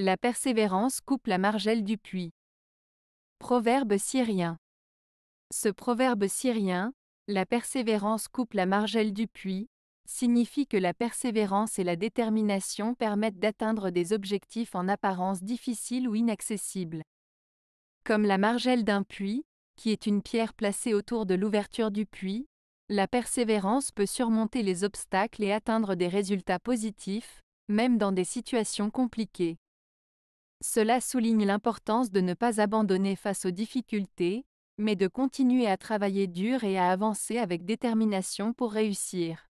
La persévérance coupe la margelle du puits. Proverbe syrien. Ce proverbe syrien, la persévérance coupe la margelle du puits, signifie que la persévérance et la détermination permettent d'atteindre des objectifs en apparence difficiles ou inaccessibles. Comme la margelle d'un puits, qui est une pierre placée autour de l'ouverture du puits, la persévérance peut surmonter les obstacles et atteindre des résultats positifs, même dans des situations compliquées. Cela souligne l'importance de ne pas abandonner face aux difficultés, mais de continuer à travailler dur et à avancer avec détermination pour réussir.